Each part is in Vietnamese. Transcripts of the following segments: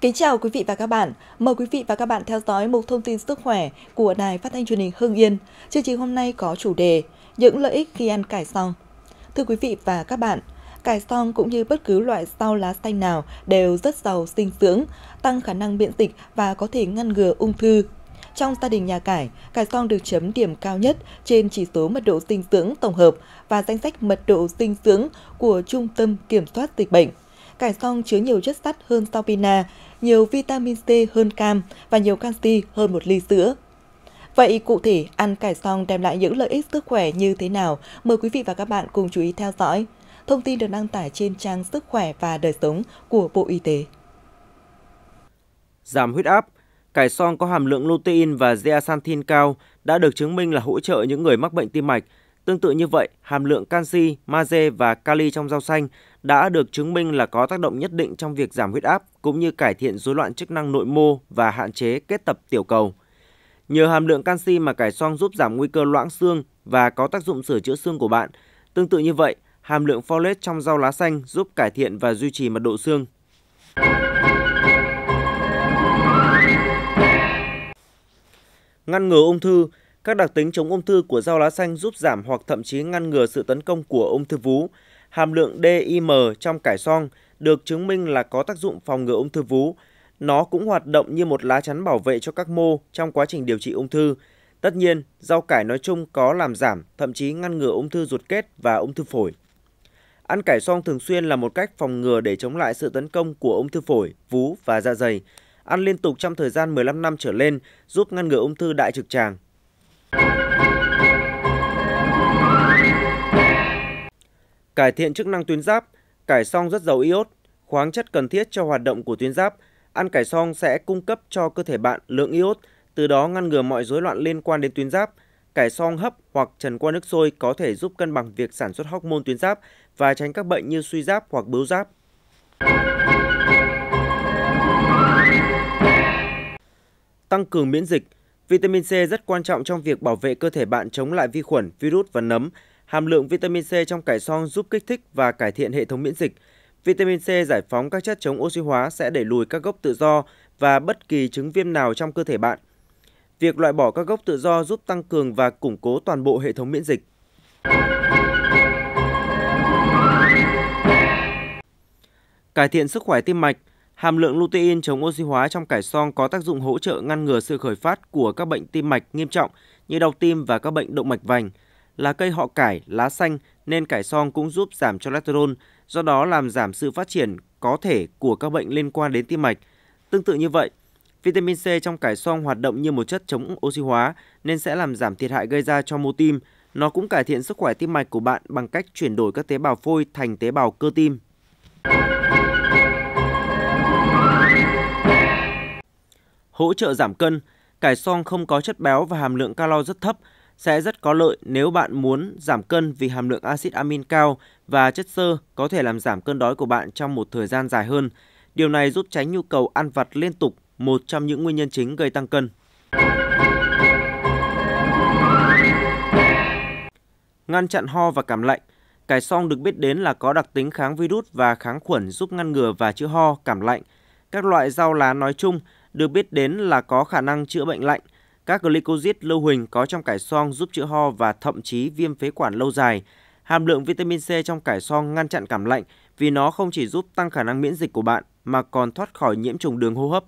Kính chào quý vị và các bạn. Mời quý vị và các bạn theo dõi một thông tin sức khỏe của Đài Phát thanh Truyền hình Hưng Yên. Chương trình hôm nay có chủ đề Những lợi ích khi ăn cải xong. Thưa quý vị và các bạn, cải xong cũng như bất cứ loại rau lá xanh nào đều rất giàu dinh dưỡng, tăng khả năng miễn dịch và có thể ngăn ngừa ung thư. Trong gia đình nhà cải, cải xong được chấm điểm cao nhất trên chỉ số mật độ dinh dưỡng tổng hợp và danh sách mật độ dinh dưỡng của Trung tâm Kiểm soát Dịch bệnh – cải song chứa nhiều chất sắt hơn rau pina, nhiều vitamin C hơn cam và nhiều canxi hơn một ly sữa. Vậy cụ thể ăn cải song đem lại những lợi ích sức khỏe như thế nào? Mời quý vị và các bạn cùng chú ý theo dõi. Thông tin được đăng tải trên trang Sức khỏe và đời sống của Bộ Y tế. Giảm huyết áp Cải song có hàm lượng lutein và zeaxanthin cao đã được chứng minh là hỗ trợ những người mắc bệnh tim mạch. Tương tự như vậy, hàm lượng canxi, magie và kali trong rau xanh đã được chứng minh là có tác động nhất định trong việc giảm huyết áp cũng như cải thiện rối loạn chức năng nội mô và hạn chế kết tập tiểu cầu. Nhờ hàm lượng canxi mà cải xoong giúp giảm nguy cơ loãng xương và có tác dụng sửa chữa xương của bạn. Tương tự như vậy, hàm lượng folate trong rau lá xanh giúp cải thiện và duy trì mật độ xương. Ngăn ngừa ung thư, các đặc tính chống ung thư của rau lá xanh giúp giảm hoặc thậm chí ngăn ngừa sự tấn công của ung thư vú hàm lượng DIM trong cải xoong được chứng minh là có tác dụng phòng ngừa ung thư vú. Nó cũng hoạt động như một lá chắn bảo vệ cho các mô trong quá trình điều trị ung thư. Tất nhiên, rau cải nói chung có làm giảm, thậm chí ngăn ngừa ung thư ruột kết và ung thư phổi. Ăn cải xoong thường xuyên là một cách phòng ngừa để chống lại sự tấn công của ung thư phổi, vú và dạ dày. Ăn liên tục trong thời gian 15 năm trở lên giúp ngăn ngừa ung thư đại trực tràng, cải thiện chức năng tuyến giáp, cải song rất giàu iốt, khoáng chất cần thiết cho hoạt động của tuyến giáp. Ăn cải song sẽ cung cấp cho cơ thể bạn lượng iốt, từ đó ngăn ngừa mọi rối loạn liên quan đến tuyến giáp. Cải song hấp hoặc trần qua nước sôi có thể giúp cân bằng việc sản xuất hormone tuyến giáp và tránh các bệnh như suy giáp hoặc bướu giáp. Tăng cường miễn dịch Vitamin C rất quan trọng trong việc bảo vệ cơ thể bạn chống lại vi khuẩn, virus và nấm – Hàm lượng vitamin C trong cải xoong giúp kích thích và cải thiện hệ thống miễn dịch. Vitamin C giải phóng các chất chống oxy hóa sẽ đẩy lùi các gốc tự do và bất kỳ chứng viêm nào trong cơ thể bạn. Việc loại bỏ các gốc tự do giúp tăng cường và củng cố toàn bộ hệ thống miễn dịch. Cải thiện sức khỏe tim mạch, hàm lượng lutein chống oxy hóa trong cải xoong có tác dụng hỗ trợ ngăn ngừa sự khởi phát của các bệnh tim mạch nghiêm trọng như đau tim và các bệnh động mạch vành – là cây họ cải, lá xanh nên cải song cũng giúp giảm cholesterol, do đó làm giảm sự phát triển có thể của các bệnh liên quan đến tim mạch. Tương tự như vậy, vitamin C trong cải xoong hoạt động như một chất chống oxy hóa nên sẽ làm giảm thiệt hại gây ra cho mô tim. Nó cũng cải thiện sức khỏe tim mạch của bạn bằng cách chuyển đổi các tế bào phôi thành tế bào cơ tim. Hỗ trợ giảm cân, cải xoong không có chất béo và hàm lượng calo rất thấp – sẽ rất có lợi nếu bạn muốn giảm cân vì hàm lượng axit amin cao và chất xơ có thể làm giảm cơn đói của bạn trong một thời gian dài hơn. Điều này giúp tránh nhu cầu ăn vặt liên tục, một trong những nguyên nhân chính gây tăng cân. Ngăn chặn ho và cảm lạnh Cải song được biết đến là có đặc tính kháng virus và kháng khuẩn giúp ngăn ngừa và chữa ho, cảm lạnh. Các loại rau lá nói chung được biết đến là có khả năng chữa bệnh lạnh – các glycosid lưu huỳnh có trong cải xoong giúp chữa ho và thậm chí viêm phế quản lâu dài. Hàm lượng vitamin C trong cải xoong ngăn chặn cảm lạnh vì nó không chỉ giúp tăng khả năng miễn dịch của bạn mà còn thoát khỏi nhiễm trùng đường hô hấp.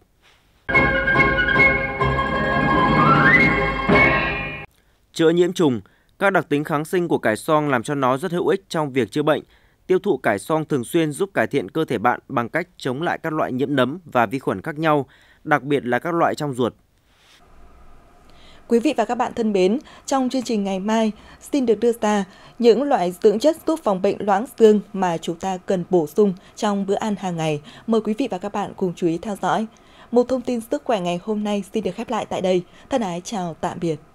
Chữa nhiễm trùng, các đặc tính kháng sinh của cải xoong làm cho nó rất hữu ích trong việc chữa bệnh. Tiêu thụ cải xoong thường xuyên giúp cải thiện cơ thể bạn bằng cách chống lại các loại nhiễm nấm và vi khuẩn khác nhau, đặc biệt là các loại trong ruột Quý vị và các bạn thân mến, trong chương trình ngày mai, xin được đưa ra những loại dưỡng chất giúp phòng bệnh loãng xương mà chúng ta cần bổ sung trong bữa ăn hàng ngày. Mời quý vị và các bạn cùng chú ý theo dõi. Một thông tin sức khỏe ngày hôm nay xin được khép lại tại đây. Thân ái chào tạm biệt.